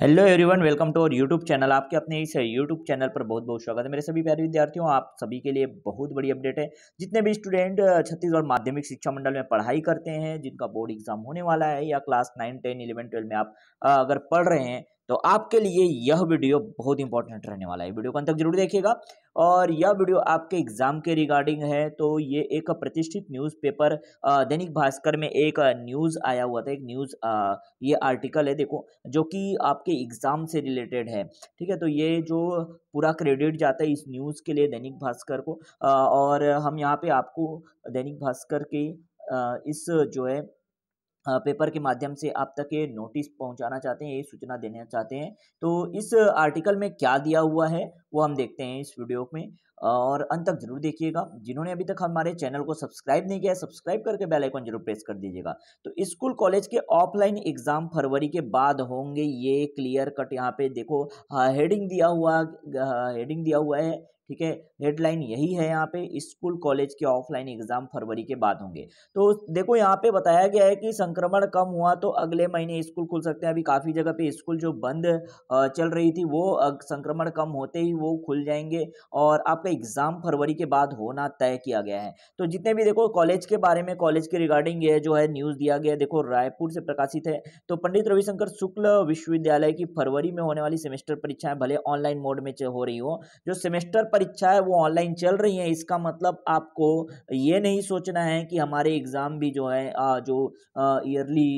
hello everyone welcome to और YouTube channel आपके अपने इस यूट्यूब चैनल पर बहुत बहुत स्वागत है मेरे सभी प्यारे विद्यार्थियों आप सभी के लिए बहुत बड़ी अपडेट है जितने भी स्टूडेंट छत्तीसगढ़ माध्यमिक शिक्षा मंडल में पढ़ाई करते हैं जिनका बोर्ड एग्जाम होने वाला है या class nine ten eleven twelve में आप अगर पढ़ रहे हैं तो आपके लिए यह वीडियो बहुत इंपॉर्टेंट रहने वाला है वीडियो को अंत तक जरूर देखिएगा और यह वीडियो आपके एग्जाम के रिगार्डिंग है तो ये एक प्रतिष्ठित न्यूज़पेपर दैनिक भास्कर में एक न्यूज़ आया हुआ था एक न्यूज़ ये आर्टिकल है देखो जो कि आपके एग्ज़ाम से रिलेटेड है ठीक है तो ये जो पूरा क्रेडिट जाता है इस न्यूज़ के लिए दैनिक भास्कर को और हम यहाँ पर आपको दैनिक भास्कर के इस जो है पेपर के माध्यम से आप तक ये नोटिस पहुंचाना चाहते हैं ये सूचना देना चाहते हैं तो इस आर्टिकल में क्या दिया हुआ है वो हम देखते हैं इस वीडियो में और अंत तक जरूर देखिएगा जिन्होंने अभी तक हमारे चैनल को सब्सक्राइब नहीं किया सब्सक्राइब करके बेल आइकन जरूर प्रेस कर दीजिएगा तो स्कूल कॉलेज के ऑफलाइन एग्जाम फरवरी के बाद होंगे ये क्लियर कट यहाँ पे देखो हेडिंग दिया हुआ हेडिंग दिया हुआ है ठीक है हेडलाइन यही है यहाँ पे स्कूल कॉलेज के ऑफलाइन एग्जाम फरवरी के बाद होंगे तो देखो यहाँ पे बताया गया है कि संक्रमण कम हुआ तो अगले महीने स्कूल खुल सकते हैं अभी काफ़ी जगह पे स्कूल जो बंद चल रही थी वो संक्रमण कम होते ही वो खुल जाएंगे और आप आपका एग्ज़ाम फरवरी के बाद होना तय किया गया है तो जितने भी देखो कॉलेज के बारे में कॉलेज के रिगार्डिंग ये जो है न्यूज़ दिया गया देखो रायपुर से प्रकाशित है तो पंडित रविशंकर शुक्ल विश्वविद्यालय की फरवरी में होने वाली सेमेस्टर परीक्षाएं भले ऑनलाइन मोड में हो रही हो जो सेमेस्टर परीक्षा है वो ऑनलाइन चल रही है इसका मतलब आपको ये नहीं सोचना है कि हमारे एग्ज़ाम भी जो है जो ईयरली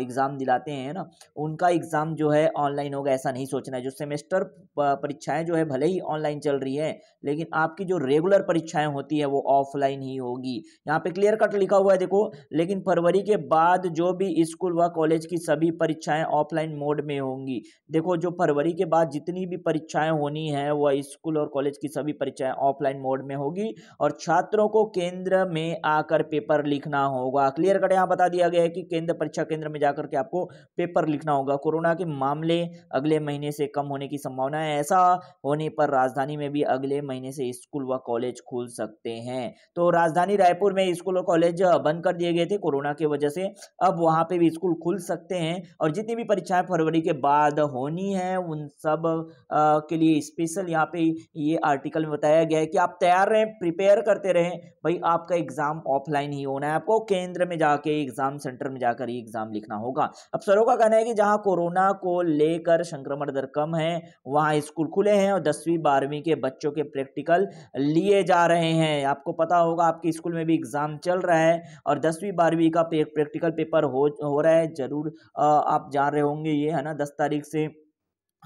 एग्ज़ाम दिलाते हैं ना उनका एग्ज़ाम जो है ऑनलाइन होगा ऐसा नहीं सोचना है जो सेमेस्टर परीक्षाएं जो है भले ही ऑनलाइन चल रही है लेकिन आपकी जो रेगुलर परीक्षाएं होती है वो ऑफलाइन ही होगी यहाँ पे क्लियर कट लिखा हुआ है देखो लेकिन फरवरी के बाद जो भी स्कूल व कॉलेज की सभी परीक्षाएं ऑफलाइन मोड में होंगी देखो जो फरवरी के बाद जितनी भी परीक्षाएं होनी है वह स्कूल और कॉलेज की सभी परीक्षाएं ऑफलाइन मोड में होगी और छात्रों को केंद्र में आकर पेपर लिखना होगा क्लियर कट यहाँ बता दिया गया है कि केंद्र परीक्षा केंद्र में जाकर के आपको पेपर लिखना होगा कोरोना के मामले अगले महीने से कम होने की संभावना है ऐसा होने पर राजधानी में भी अगले महीने से स्कूल व कॉलेज खोल सकते हैं तो राजधानी रायपुर में स्कूल और कॉलेज बंद कर दिए गए थे कोरोना की वजह से अब वहाँ पे भी स्कूल खुल सकते हैं और जितनी भी परीक्षाएं फरवरी के बाद होनी है उन सब आ, के लिए स्पेशल यहाँ पे ये आर्टिकल में बताया गया है कि आप तैयार रहें प्रिपेयर करते रहें भाई आपका एग्ज़ाम ऑफलाइन ही होना है आपको केंद्र में जाके एग्ज़ाम सेंटर में जाकर ही एग्ज़ाम लिखना होगा अब सरों का कहना है कि जहाँ कोरोना को लेकर संक्रमण दर कम है वहाँ स्कूल खुले हैं और दसवीं बारहवीं के बच्चों के प्रैक्टिकल निकल लिए जा रहे हैं आपको पता होगा आपके स्कूल में भी एग्ज़ाम चल रहा है और दसवीं बारहवीं का प्रैक्टिकल पेपर हो हो रहा है ज़रूर आप जान रहे होंगे ये है ना दस तारीख से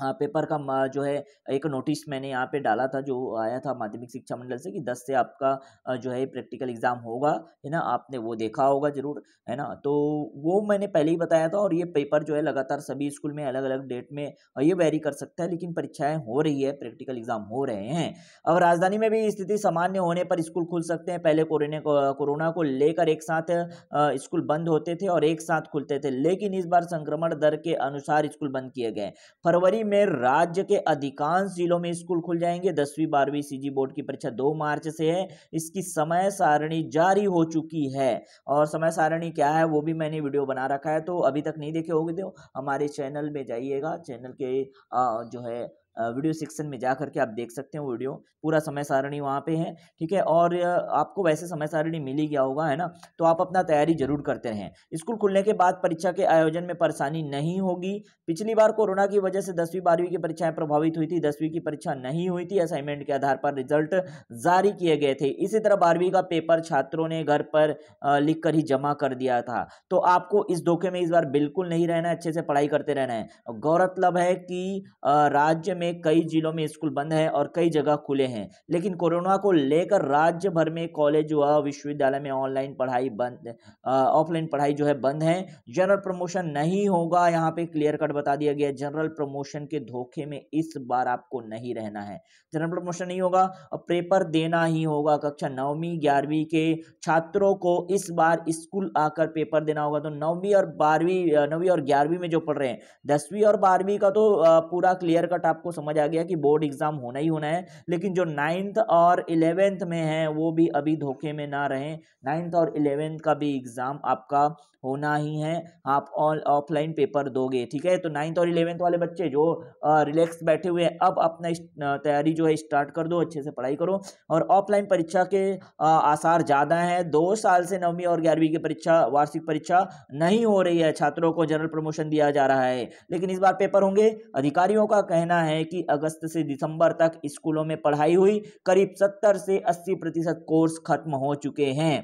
हाँ पेपर का जो है एक नोटिस मैंने यहाँ पे डाला था जो आया था माध्यमिक शिक्षा मंडल से कि दस से आपका जो है प्रैक्टिकल एग्ज़ाम होगा है ना आपने वो देखा होगा ज़रूर है ना तो वो मैंने पहले ही बताया था और ये पेपर जो है लगातार सभी स्कूल में अलग अलग डेट में ये वेरी कर सकता है लेकिन परीक्षाएँ हो रही है प्रैक्टिकल एग्ज़ाम हो रहे हैं अब राजधानी में भी स्थिति सामान्य होने पर स्कूल खुल सकते हैं पहले कोरोना कोरोना को लेकर एक साथ स्कूल बंद होते थे और एक साथ खुलते थे लेकिन इस बार संक्रमण दर के अनुसार स्कूल बंद किए गए फरवरी में राज्य के अधिकांश जिलों में स्कूल खुल जाएंगे दसवीं बारहवीं सीजी बोर्ड की परीक्षा दो मार्च से है इसकी समय सारणी जारी हो चुकी है और समय सारणी क्या है वो भी मैंने वीडियो बना रखा है तो अभी तक नहीं देखे होगे तो हमारे चैनल में जाइएगा चैनल के जो है वीडियो सेक्शन में जा करके आप देख सकते हैं वीडियो पूरा समय सारणी वहाँ पे है ठीक है और आपको वैसे समय सारणी मिल ही गया होगा है ना तो आप अपना तैयारी जरूर करते रहें स्कूल खुलने के बाद परीक्षा के आयोजन में परेशानी नहीं होगी पिछली बार कोरोना की वजह से दसवीं बारहवीं की परीक्षाएं प्रभावित हुई थी दसवीं की परीक्षा नहीं हुई थी असाइनमेंट के आधार पर रिजल्ट जारी किए गए थे इसी तरह बारहवीं का पेपर छात्रों ने घर पर लिख ही जमा कर दिया था तो आपको इस धोखे में इस बार बिल्कुल नहीं रहना अच्छे से पढ़ाई करते रहना है गौरतलब है कि राज्य में कई जिलों में स्कूल बंद हैं और कई जगह खुले हैं लेकिन कोरोना को लेकर राज्य भर में कॉलेज व विश्वविद्यालय में ऑनलाइन पढ़ाई बंद ऑफलाइन पढ़ाई जो है बंद है जनरल प्रमोशन नहीं होगा यहाँ पे क्लियर कट बता दिया गया जनरल प्रमोशन के धोखे में इस बार आपको नहीं रहना है जनरल प्रमोशन नहीं होगा और पेपर देना ही होगा कक्षा नौवीं ग्यारहवीं के छात्रों को इस बार स्कूल आकर पेपर देना होगा तो नौवीं और बारहवीं नौवीं और ग्यारहवीं में जो पढ़ रहे हैं दसवीं और बारहवीं का तो पूरा क्लियर कट आपको समझ आ गया कि बोर्ड एग्ज़ाम होना ही होना है लेकिन जो नाइन्थ और इलेवेंथ में हैं वो भी अभी धोखे में ना रहें नाइन्थ और इलेवेंथ का भी एग्ज़ाम आपका होना ही है आप ऑल ऑफलाइन पेपर दोगे ठीक है तो नाइन्थ और इलेवेंथ वाले बच्चे जो रिलैक्स बैठे हुए हैं अब अपना तैयारी जो है स्टार्ट कर दो अच्छे से पढ़ाई करो और ऑफलाइन परीक्षा के आसार ज़्यादा हैं दो साल से नौवीं और ग्यारहवीं की परीक्षा वार्षिक परीक्षा नहीं हो रही है छात्रों को जनरल प्रमोशन दिया जा रहा है लेकिन इस बार पेपर होंगे अधिकारियों का कहना है में कि अगस्त से दिसंबर तक स्कूलों में पढ़ाई हुई करीब सत्तर से अस्सी प्रतिशत कोर्स खत्म हो चुके हैं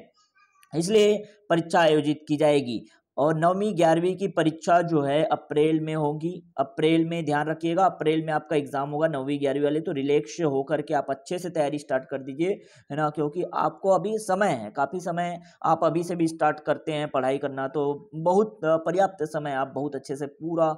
इसलिए परीक्षा आयोजित की जाएगी और नौवीं ग्यारहवीं की परीक्षा जो है अप्रैल में होगी अप्रैल में ध्यान रखिएगा अप्रैल में आपका एग्जाम होगा नौवीं ग्यारहवीं वाले तो रिलैक्स होकर के आप अच्छे से तैयारी स्टार्ट कर दीजिए है ना क्योंकि आपको अभी समय है काफ़ी समय आप अभी से भी स्टार्ट करते हैं पढ़ाई करना तो बहुत पर्याप्त समय आप बहुत अच्छे से पूरा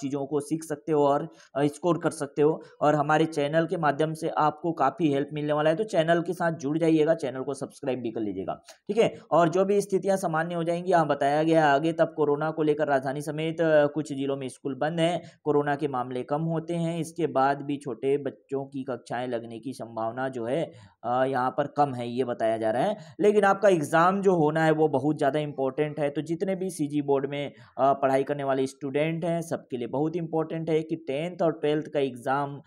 चीज़ों को सीख सकते हो और स्कोर कर सकते हो और हमारे चैनल के माध्यम से आपको काफ़ी हेल्प मिलने वाला है तो चैनल के साथ जुड़ जाइएगा चैनल को सब्सक्राइब भी कर लीजिएगा ठीक है और जो भी स्थितियाँ सामान्य हो जाएंगी यहाँ बताया गया आगे तब कोरोना को लेकर राजधानी समेत कुछ जिलों में स्कूल बंद हैं कोरोना के मामले कम होते हैं इसके बाद भी छोटे बच्चों की कक्षाएं लगने की संभावना जो है यहाँ पर कम है ये बताया जा रहा है लेकिन आपका एग्ज़ाम जो होना है वो बहुत ज़्यादा इम्पोर्टेंट है तो जितने भी सी बोर्ड में पढ़ाई करने वाले स्टूडेंट हैं सबके लिए बहुत इम्पोर्टेंट है कि टेंथ और ट्वेल्थ का एग्ज़ाम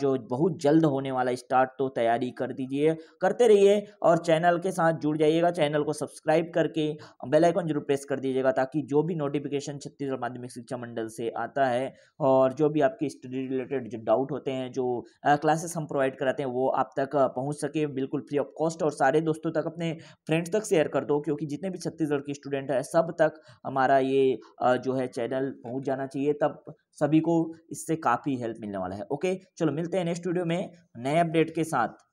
जो बहुत जल्द होने वाला स्टार्ट तो तैयारी कर दीजिए करते रहिए और चैनल के साथ जुड़ जाइएगा चैनल को सब्सक्राइब करके बेलाइकॉन जरूर प्रेस कर दीजिएगा ताकि जो भी नोटिफिकेशन छत्तीसगढ़ माध्यमिक शिक्षा मंडल से आता है और जो भी आपके स्टडी रिलेटेड जो डाउट होते हैं जो क्लासेस हम प्रोवाइड कराते हैं वो आप तक पहुँच सके बिल्कुल फ्री ऑफ कॉस्ट और सारे दोस्तों तक अपने फ्रेंड्स तक शेयर कर दो क्योंकि जितने भी छत्तीसगढ़ के स्टूडेंट हैं सब तक हमारा ये जो है चैनल पहुँच जाना चाहिए तब सभी को इससे काफ़ी हेल्प मिलने वाला है ओके चलो मिलते हैं नेक्स्ट वीडियो में नए अपडेट के साथ